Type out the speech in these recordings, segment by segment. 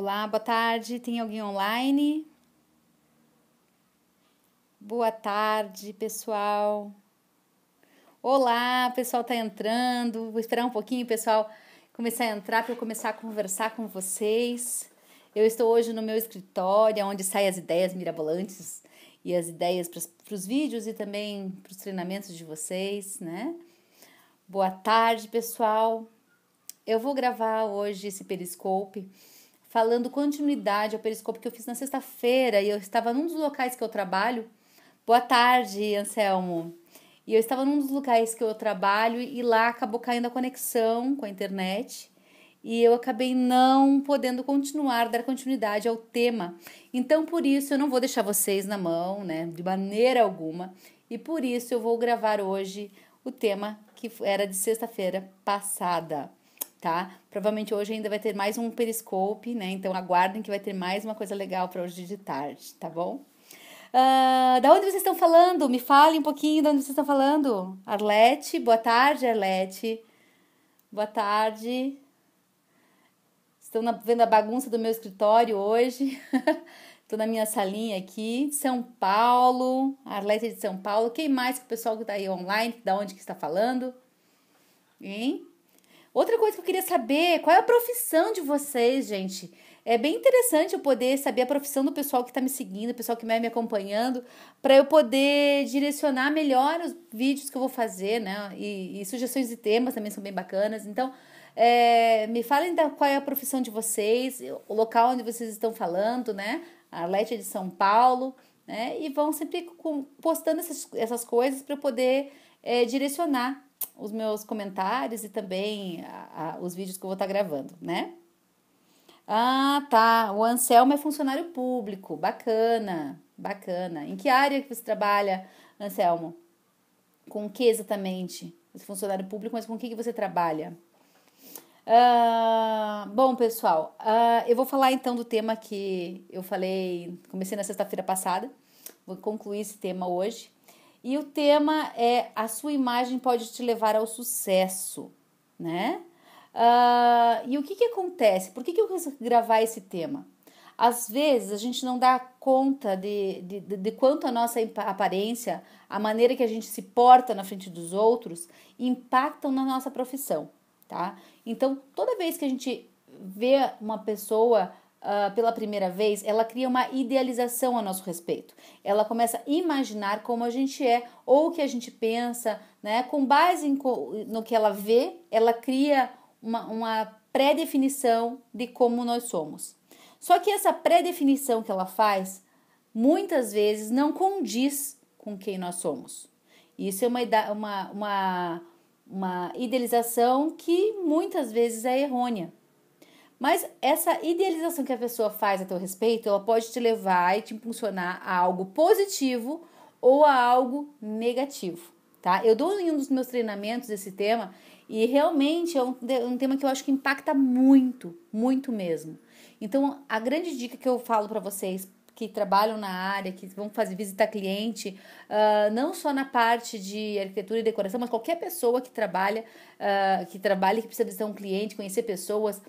Olá, boa tarde. Tem alguém online? Boa tarde, pessoal. Olá, pessoal está entrando. Vou esperar um pouquinho, pessoal, começar a entrar para eu começar a conversar com vocês. Eu estou hoje no meu escritório, onde saem as ideias mirabolantes e as ideias para os vídeos e também para os treinamentos de vocês, né? Boa tarde, pessoal. Eu vou gravar hoje esse periscope falando continuidade ao periscopo que eu fiz na sexta-feira e eu estava num dos locais que eu trabalho. Boa tarde, Anselmo. E eu estava num dos locais que eu trabalho e lá acabou caindo a conexão com a internet e eu acabei não podendo continuar, dar continuidade ao tema. Então, por isso, eu não vou deixar vocês na mão, né, de maneira alguma. E por isso, eu vou gravar hoje o tema que era de sexta-feira passada tá? Provavelmente hoje ainda vai ter mais um periscope, né? Então aguardem que vai ter mais uma coisa legal para hoje de tarde, tá bom? Uh, da onde vocês estão falando? Me falem um pouquinho da onde vocês estão falando. Arlete, boa tarde, Arlete. Boa tarde. Estão na, vendo a bagunça do meu escritório hoje. Estou na minha salinha aqui, de São Paulo, Arlete é de São Paulo. Quem mais que o pessoal que está aí online, da onde que está falando? Hein? Outra coisa que eu queria saber, qual é a profissão de vocês, gente? É bem interessante eu poder saber a profissão do pessoal que está me seguindo, o pessoal que vai me acompanhando, para eu poder direcionar melhor os vídeos que eu vou fazer, né? E, e sugestões de temas também são bem bacanas. Então, é, me falem da, qual é a profissão de vocês, o local onde vocês estão falando, né? A Lete é de São Paulo, né? E vão sempre com, postando essas, essas coisas para eu poder é, direcionar os meus comentários e também a, a, os vídeos que eu vou estar tá gravando, né? Ah, tá. O Anselmo é funcionário público. Bacana, bacana. Em que área que você trabalha, Anselmo? Com o que exatamente? Esse é funcionário público, mas com o que, que você trabalha? Uh, bom, pessoal, uh, eu vou falar então do tema que eu falei, comecei na sexta-feira passada, vou concluir esse tema hoje. E o tema é a sua imagem pode te levar ao sucesso, né? Uh, e o que, que acontece? Por que, que eu quis gravar esse tema? Às vezes a gente não dá conta de, de, de quanto a nossa aparência, a maneira que a gente se porta na frente dos outros, impactam na nossa profissão, tá? Então, toda vez que a gente vê uma pessoa uh, pela primeira vez, ela cria uma idealização a nosso respeito. Ela começa a imaginar como a gente é ou o que a gente pensa, né? Com base em, no que ela vê, ela cria uma, uma pré-definição de como nós somos. Só que essa pré-definição que ela faz muitas vezes não condiz com quem nós somos. Isso é uma, uma, uma, uma idealização que muitas vezes é errônea. Mas essa idealização que a pessoa faz a teu respeito, ela pode te levar e te impulsionar a algo positivo ou a algo negativo, tá? Eu dou em um dos meus treinamentos esse tema e realmente é um, um tema que eu acho que impacta muito, muito mesmo. Então, a grande dica que eu falo para vocês que trabalham na área, que vão fazer visita a cliente, uh, não só na parte de arquitetura e decoração, mas qualquer pessoa que trabalha, uh, que trabalha, que precisa visitar um cliente, conhecer pessoas,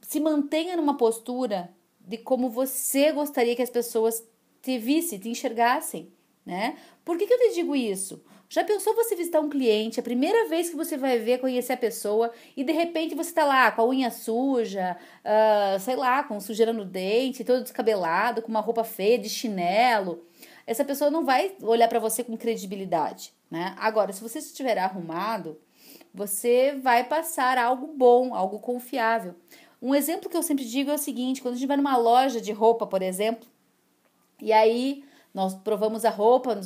se mantenha numa postura de como você gostaria que as pessoas te vissem, te enxergassem, né? Por que, que eu te digo isso? Já pensou você visitar um cliente, a primeira vez que você vai ver, conhecer a pessoa, e de repente você tá lá com a unha suja, uh, sei lá, com sujeira no dente, todo descabelado, com uma roupa feia, de chinelo. Essa pessoa não vai olhar para você com credibilidade, né? Agora, se você estiver arrumado, você vai passar algo bom, algo confiável. Um exemplo que eu sempre digo é o seguinte: quando a gente vai numa loja de roupa, por exemplo, e aí nós provamos a roupa,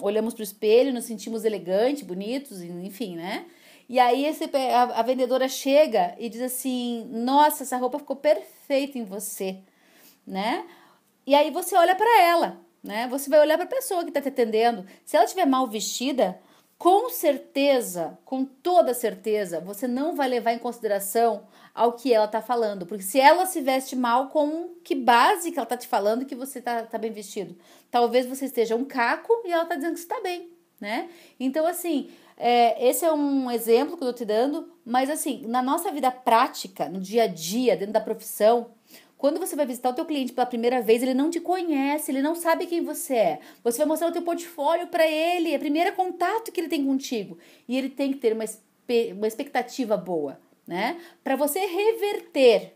olhamos para o espelho, nos sentimos elegantes, bonitos, enfim, né? E aí esse, a, a vendedora chega e diz assim: Nossa, essa roupa ficou perfeita em você, né? E aí você olha para ela, né? Você vai olhar para a pessoa que está te atendendo. Se ela estiver mal vestida, com certeza, com toda certeza, você não vai levar em consideração ao que ela tá falando. Porque se ela se veste mal, com que base que ela tá te falando que você tá, tá bem vestido? Talvez você esteja um caco e ela tá dizendo que você tá bem, né? Então, assim, é, esse é um exemplo que eu tô te dando, mas assim, na nossa vida prática, no dia a dia, dentro da profissão, quando você vai visitar o teu cliente pela primeira vez, ele não te conhece, ele não sabe quem você é. Você vai mostrar o teu portfólio para ele, é o primeiro contato que ele tem contigo. E ele tem que ter uma, uma expectativa boa, né? Para você reverter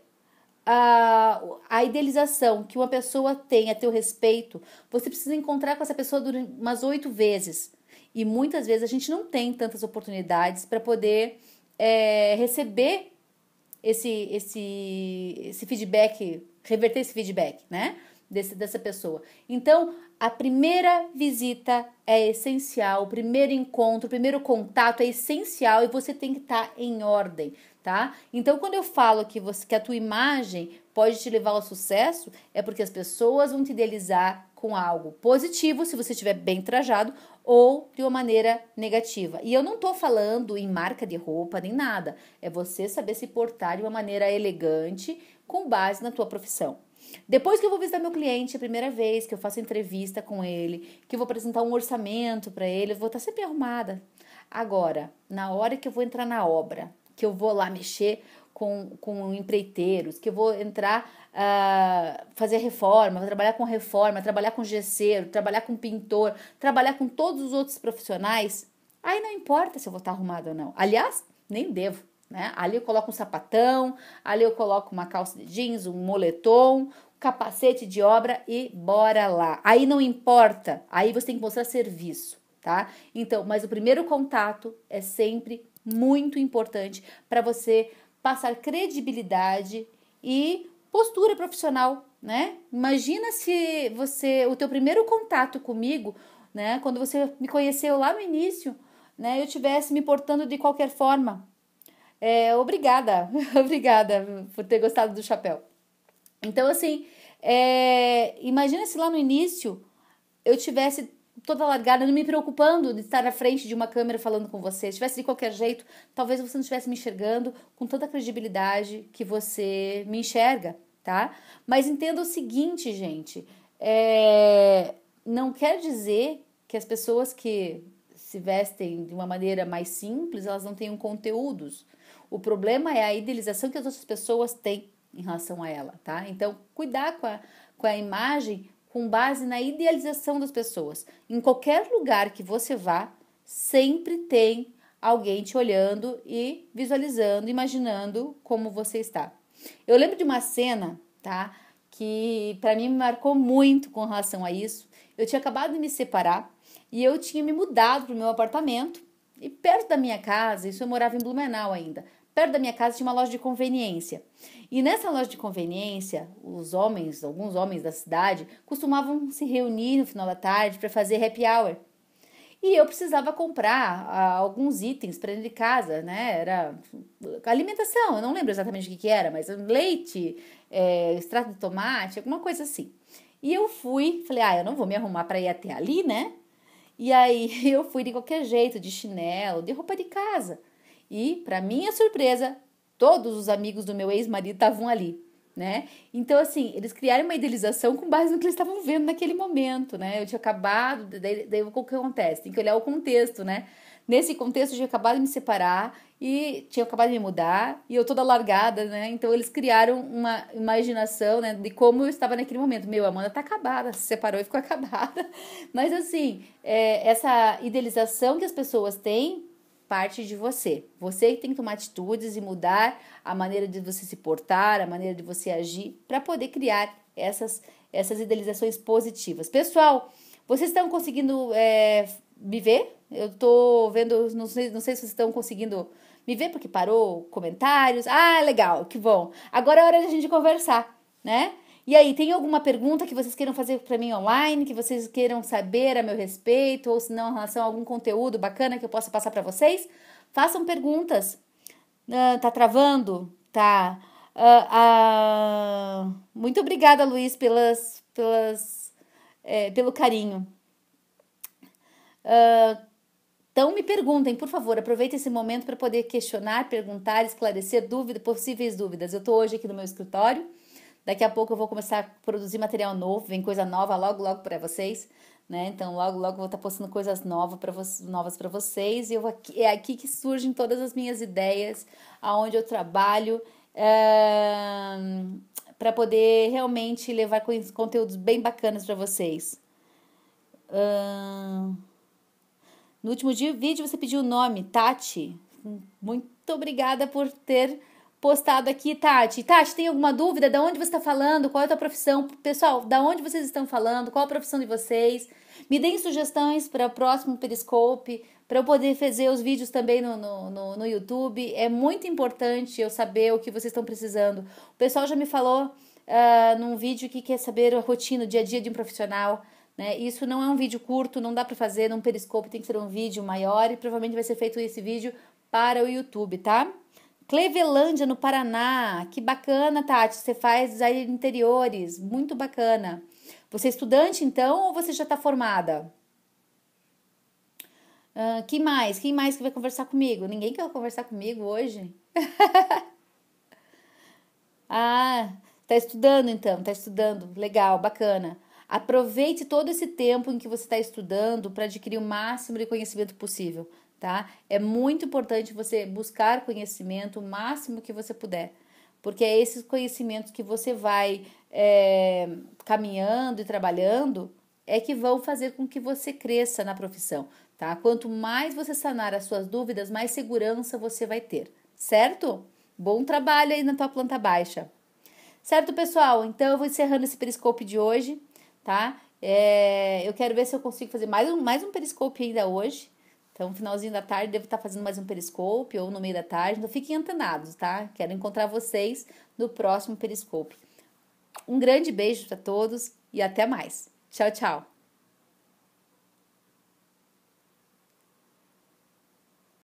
a, a idealização que uma pessoa tem a teu respeito, você precisa encontrar com essa pessoa durante umas oito vezes. E muitas vezes a gente não tem tantas oportunidades para poder é, receber esse, esse, esse feedback, reverter esse feedback, né? Desse, dessa pessoa. Então, a primeira visita é essencial, o primeiro encontro, o primeiro contato é essencial e você tem que estar tá em ordem, tá? Então, quando eu falo que você que a tua imagem pode te levar ao sucesso, é porque as pessoas vão te idealizar com algo positivo se você estiver bem trajado ou de uma maneira negativa. E eu não estou falando em marca de roupa nem nada, é você saber se portar de uma maneira elegante com base na tua profissão. Depois que eu vou visitar meu cliente a primeira vez, que eu faço entrevista com ele, que eu vou apresentar um orçamento para ele, eu vou estar tá sempre arrumada. Agora, na hora que eu vou entrar na obra, que eu vou lá mexer, com, com empreiteiros, que eu vou entrar a ah, fazer reforma, vou trabalhar com reforma, trabalhar com gesseiro, trabalhar com pintor, trabalhar com todos os outros profissionais, aí não importa se eu vou estar arrumado ou não. Aliás, nem devo. Né? Ali eu coloco um sapatão, ali eu coloco uma calça de jeans, um moletom, capacete de obra e bora lá. Aí não importa, aí você tem que mostrar serviço, tá? Então, mas o primeiro contato é sempre muito importante para você passar credibilidade e postura profissional, né? Imagina se você, o teu primeiro contato comigo, né, quando você me conheceu lá no início, né, eu tivesse me portando de qualquer forma. É, obrigada, obrigada por ter gostado do chapéu. Então assim, é, imagina se lá no início eu tivesse toda largada, não me preocupando de estar na frente de uma câmera falando com você. Se estivesse de qualquer jeito, talvez você não estivesse me enxergando com toda a credibilidade que você me enxerga, tá? Mas entenda o seguinte, gente. É... Não quer dizer que as pessoas que se vestem de uma maneira mais simples, elas não tenham conteúdos. O problema é a idealização que as outras pessoas têm em relação a ela, tá? Então, cuidar com a, com a imagem com base na idealização das pessoas. Em qualquer lugar que você vá, sempre tem alguém te olhando e visualizando, imaginando como você está. Eu lembro de uma cena, tá? Que para mim marcou muito com relação a isso. Eu tinha acabado de me separar e eu tinha me mudado para o meu apartamento. E perto da minha casa, isso eu morava em Blumenau ainda. Perto da minha casa tinha uma loja de conveniência. E nessa loja de conveniência, os homens, alguns homens da cidade, costumavam se reunir no final da tarde para fazer happy hour. E eu precisava comprar ah, alguns itens para dentro de casa, né? Era alimentação, eu não lembro exatamente o que, que era, mas leite, é, extrato de tomate, alguma coisa assim. E eu fui, falei, ah, eu não vou me arrumar para ir até ali, né? E aí eu fui de qualquer jeito, de chinelo, de roupa de casa. E, para minha surpresa, todos os amigos do meu ex-marido estavam ali, né? Então, assim, eles criaram uma idealização com base no que eles estavam vendo naquele momento, né? Eu tinha acabado, daí, daí o que acontece? Tem que olhar o contexto, né? Nesse contexto, eu tinha acabado de me separar e tinha acabado de me mudar e eu toda largada, né? Então, eles criaram uma imaginação, né, de como eu estava naquele momento. Meu, a Amanda tá acabada, se separou e ficou acabada. Mas, assim, é, essa idealização que as pessoas têm parte de você. Você que tem que tomar atitudes e mudar a maneira de você se portar, a maneira de você agir, para poder criar essas, essas idealizações positivas. Pessoal, vocês estão conseguindo é, me ver? Eu tô vendo, não sei, não sei se vocês estão conseguindo me ver, porque parou comentários. Ah, legal, que bom. Agora é hora de a gente conversar, né? E aí, tem alguma pergunta que vocês queiram fazer para mim online, que vocês queiram saber a meu respeito, ou se não, em relação a algum conteúdo bacana que eu possa passar para vocês? Façam perguntas. Uh, tá travando? Tá. Uh, uh, muito obrigada, Luiz, pelas, pelas, é, pelo carinho. então, me perguntem, por favor, aproveitem esse momento para poder questionar, perguntar, esclarecer dúvidas, possíveis dúvidas. Eu estou hoje aqui no meu escritório Daqui a pouco eu vou começar a produzir material novo, vem coisa nova logo, logo para vocês. Né? Então, logo, logo vou estar tá postando coisas novas para novas vocês. E eu, aqui, é aqui que surgem todas as minhas ideias, aonde eu trabalho, é, eh, para poder realmente levar conteúdos bem bacanas para vocês. É, no último dia, vídeo você pediu o nome, Tati. Muito obrigada por ter postado aqui, Tati. Tati, tem alguma dúvida? Da onde você está falando? Qual é a tua profissão? Pessoal, da onde vocês estão falando? Qual a profissão de vocês? Me deem sugestões para o próximo Periscope, para eu poder fazer os vídeos também no, no, no, no, YouTube. É muito importante eu saber o que vocês estão precisando. O pessoal já me falou uh, num vídeo que quer saber a rotina, o dia a dia de um profissional. Né? Isso não é um vídeo curto, não dá para fazer num Periscope, tem que ser um vídeo maior e provavelmente vai ser feito esse vídeo para o YouTube, tá? Clevelândia, no Paraná. Que bacana, Tati. Você faz aí interiores. Muito bacana. Você é estudante, então, ou você já está formada? Uh, quem mais? Quem mais que vai conversar comigo? Ninguém quer conversar comigo hoje? ah, tá estudando então, tá estudando. Legal, bacana. Aproveite todo esse tempo em que você está estudando para adquirir o máximo de conhecimento possível tá? É muito importante você buscar conhecimento o máximo que você puder, porque é esses conhecimentos que você vai é, caminhando e trabalhando é que vão fazer com que você cresça na profissão, tá? Quanto mais você sanar as suas dúvidas, mais segurança você vai ter, certo? Bom trabalho aí na tua planta baixa. Certo, pessoal? Então eu vou encerrando esse periscope de hoje, tá? É, eu quero ver se eu consigo fazer mais um, mais um periscope ainda hoje. Então, no finalzinho da tarde, devo estar fazendo mais um periscope ou no meio da tarde. Então, fiquem antenados, tá? Quero encontrar vocês no próximo periscope. Um grande beijo para todos e até mais. Tchau, tchau.